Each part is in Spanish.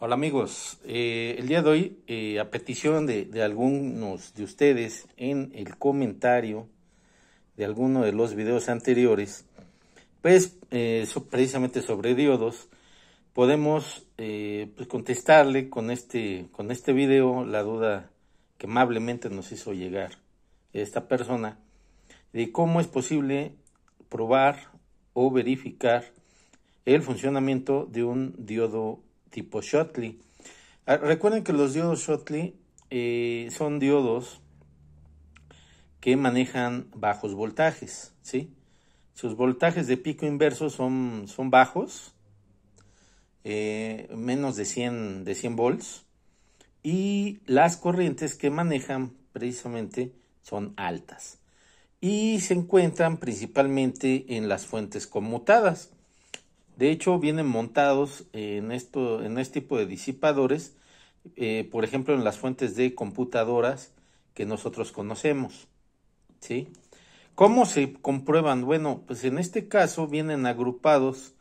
Hola amigos, eh, el día de hoy, eh, a petición de, algunos de ustedes en el comentario de alguno de los videos anteriores, pues eh, precisamente sobre diodos, podemos pues, contestarle con este, con este video la duda que amablemente nos hizo llegar esta persona de cómo es posible probar o verificar el funcionamiento de un diodo tipo Shotley. Ah, recuerden que los diodos Shotley eh, son diodos que manejan bajos voltajes, ¿sí? Sus voltajes de pico inverso son, son bajos, eh, menos de 100, de 100 volts, y las corrientes que manejan precisamente son altas. Y se encuentran principalmente en las fuentes conmutadas. De hecho, vienen montados en, esto, en este tipo de disipadores, eh, por ejemplo, en las fuentes de computadoras que nosotros conocemos. ¿sí? ¿Cómo se comprueban? Bueno, pues en este caso vienen agrupados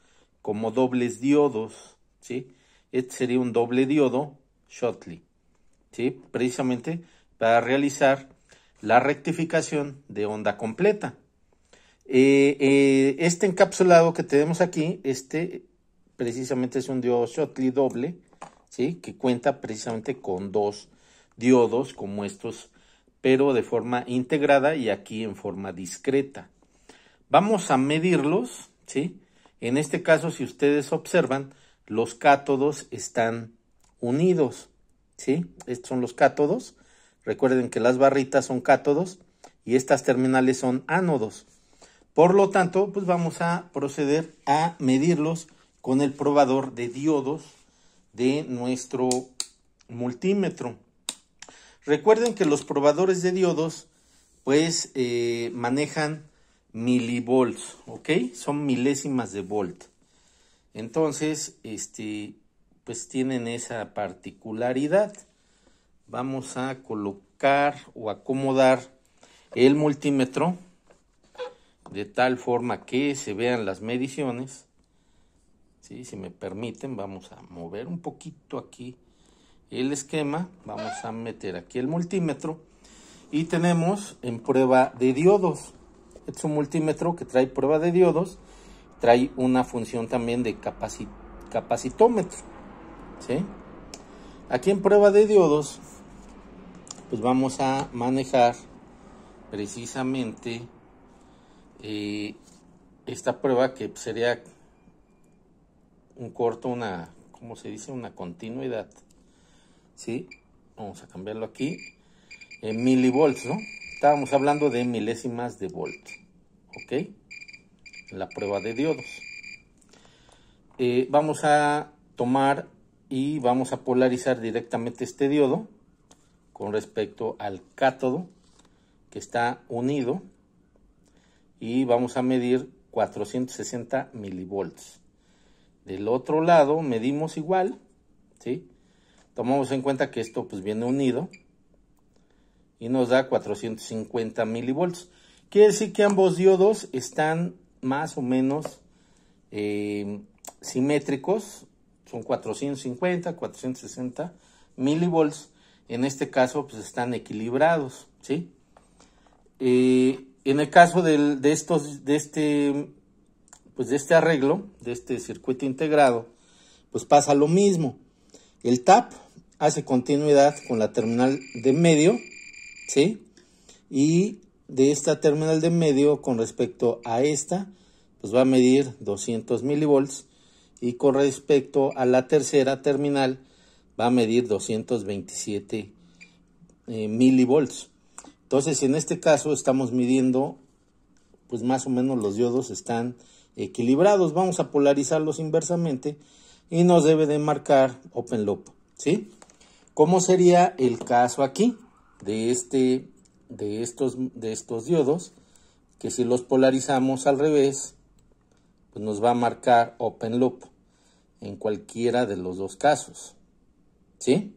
como dobles diodos. ¿sí? Este sería un doble diodo Shotley, ¿sí? precisamente para realizar la rectificación de onda completa. Eh, eh, este encapsulado que tenemos aquí, este precisamente es un diodo Schottky doble, ¿sí? que cuenta precisamente con dos diodos como estos, pero de forma integrada y aquí en forma discreta. Vamos a medirlos, ¿sí? En este caso, si ustedes observan, los cátodos están unidos, ¿sí? Estos son los cátodos. Recuerden que las barritas son cátodos y estas terminales son ánodos. Por lo tanto, pues vamos a proceder a medirlos con el probador de diodos de nuestro multímetro. Recuerden que los probadores de diodos pues eh, manejan milivolts, ¿ok? Son milésimas de volt. Entonces, este, pues tienen esa particularidad. Vamos a colocar o acomodar el multímetro de tal forma que se vean las mediciones. Si me permiten, vamos a mover un poquito aquí el esquema. Vamos a meter aquí el multímetro. Y tenemos en prueba de diodos. es un multímetro que trae prueba de diodos. Trae una función también de capacitómetro. ¿sí? Aquí en prueba de diodos, pues vamos a manejar precisamente y esta prueba que sería un corto, una, ¿cómo se dice? Una continuidad. ¿Sí? Vamos a cambiarlo aquí. En milivolts, ¿no? Estábamos hablando de milésimas de volt. ¿Ok? La prueba de diodos. Eh, vamos a tomar y vamos a polarizar directamente este diodo con respecto al cátodo que está unido y vamos a medir 460 milivolts. Del otro lado medimos igual, ¿sí? Tomamos en cuenta que esto pues viene unido y nos da 450 milivolts. Quiere decir que ambos diodos están más o menos eh, simétricos, son 450, 460 milivolts. En este caso pues están equilibrados, ¿sí? Eh, en el caso de, estos, de, este, pues de este arreglo, de este circuito integrado, pues pasa lo mismo. El TAP hace continuidad con la terminal de medio, ¿sí? Y de esta terminal de medio con respecto a esta, pues va a medir 200 milivolts y con respecto a la tercera terminal va a medir 227 eh, milivolts. Entonces, en este caso estamos midiendo, pues más o menos los diodos están equilibrados. Vamos a polarizarlos inversamente y nos debe de marcar open loop, ¿sí? ¿Cómo sería el caso aquí de, este, de, estos, de estos diodos? Que si los polarizamos al revés, pues nos va a marcar open loop en cualquiera de los dos casos, ¿sí?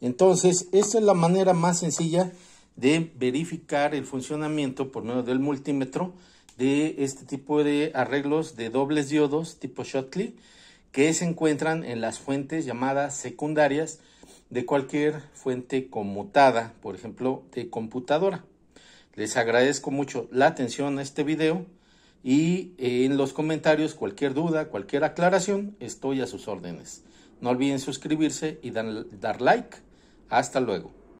Entonces, esta es la manera más sencilla de verificar el funcionamiento por medio del multímetro de este tipo de arreglos de dobles diodos tipo Schottky que se encuentran en las fuentes llamadas secundarias de cualquier fuente conmutada, por ejemplo, de computadora. Les agradezco mucho la atención a este video y eh, en los comentarios cualquier duda, cualquier aclaración, estoy a sus órdenes. No olviden suscribirse y dar like. Hasta luego.